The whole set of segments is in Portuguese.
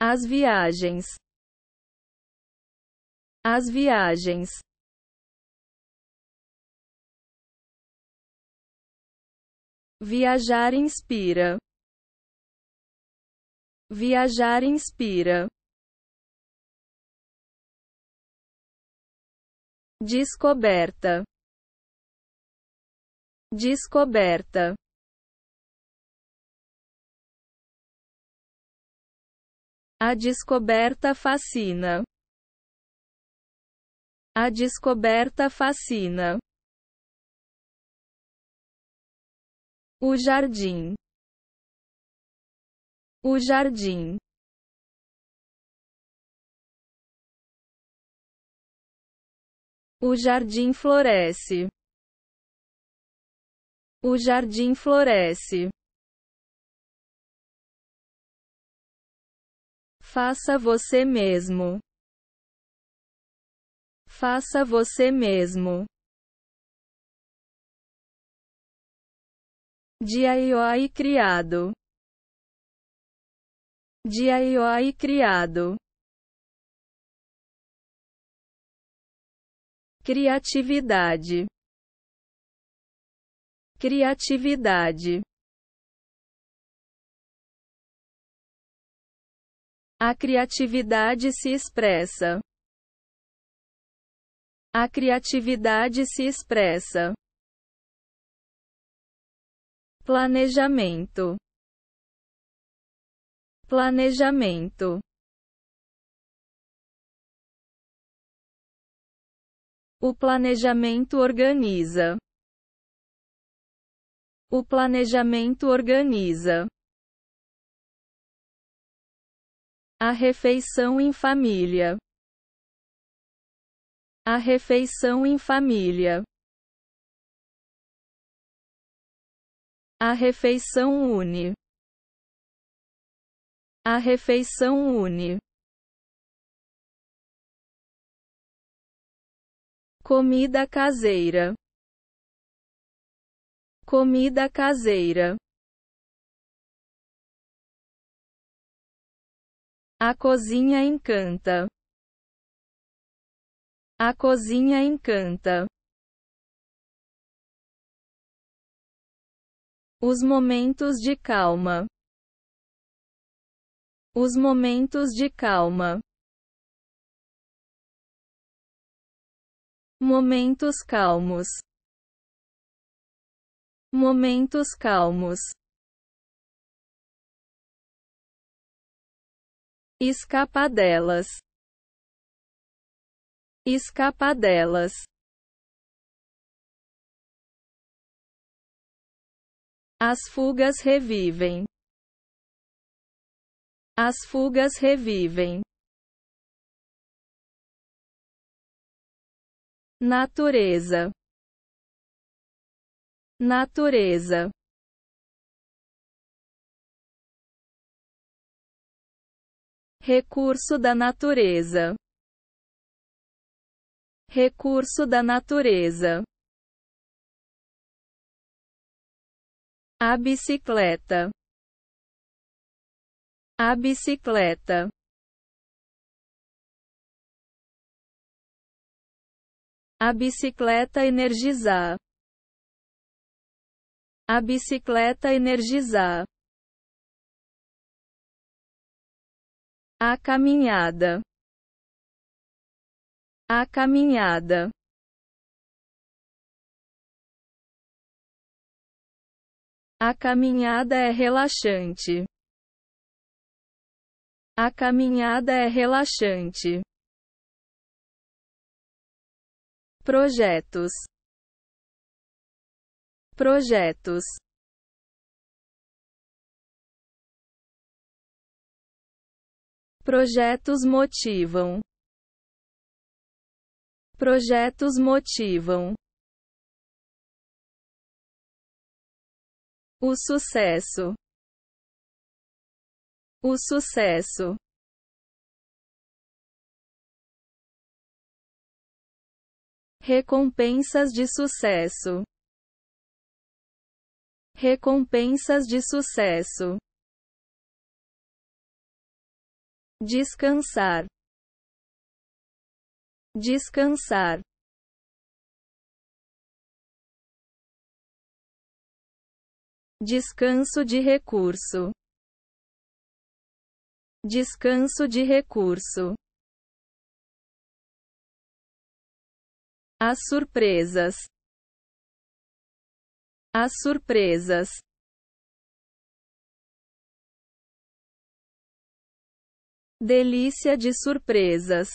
As viagens. As viagens. Viajar inspira. Viajar inspira. Descoberta. Descoberta. A descoberta fascina. A descoberta fascina. O jardim. O jardim. O jardim floresce. O jardim floresce. Faça você mesmo. Faça você mesmo. DIY criado. DIY criado. Criatividade. Criatividade. A criatividade se expressa. A criatividade se expressa. Planejamento. Planejamento. O planejamento organiza. O planejamento organiza. A refeição em família. A refeição em família. A refeição une. A refeição une. Comida caseira. Comida caseira. A cozinha encanta. A cozinha encanta. Os momentos de calma. Os momentos de calma. Momentos calmos. Momentos calmos. escapadelas, escapadelas. As fugas revivem. As fugas revivem. Natureza. Natureza. Recurso da natureza. Recurso da natureza. A bicicleta. A bicicleta. A bicicleta energizar. A bicicleta energizar. A caminhada. A caminhada. A caminhada é relaxante. A caminhada é relaxante. Projetos. Projetos. Projetos motivam. Projetos motivam. O sucesso. O sucesso. Recompensas de sucesso. Recompensas de sucesso. descansar, descansar. Descanso de recurso. Descanso de recurso. As surpresas. As surpresas. Delícia de surpresas.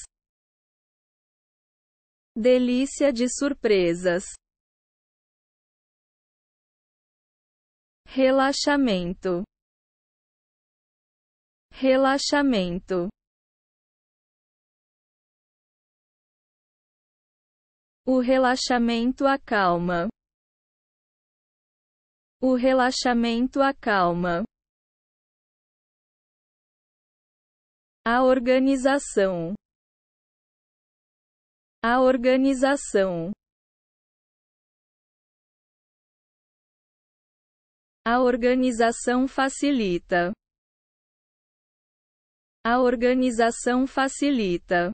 Delícia de surpresas. Relaxamento. Relaxamento. O relaxamento acalma. O relaxamento acalma. A organização. A organização. A organização facilita. A organização facilita.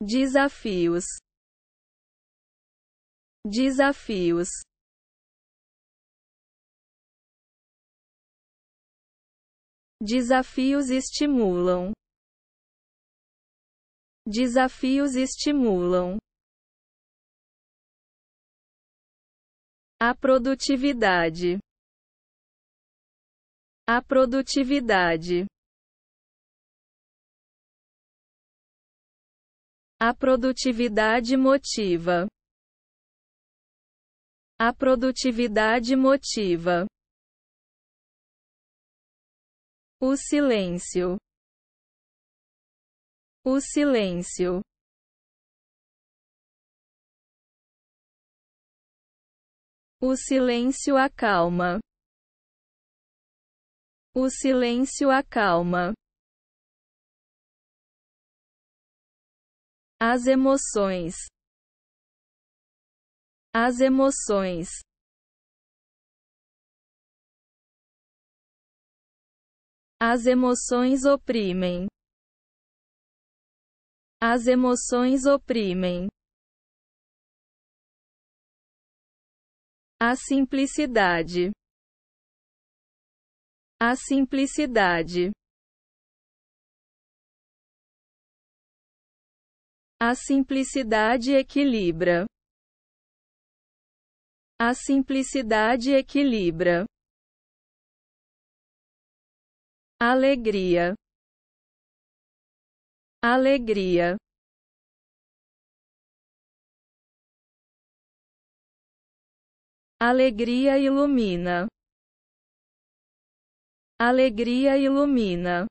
Desafios. Desafios. Desafios estimulam. Desafios estimulam a produtividade. A produtividade. A produtividade motiva. A produtividade motiva. O silêncio. O silêncio. O silêncio acalma. O silêncio acalma. As emoções. As emoções. As emoções oprimem. As emoções oprimem. A simplicidade. A simplicidade. A simplicidade equilibra. A simplicidade equilibra alegria, alegria. Alegria ilumina. Alegria ilumina.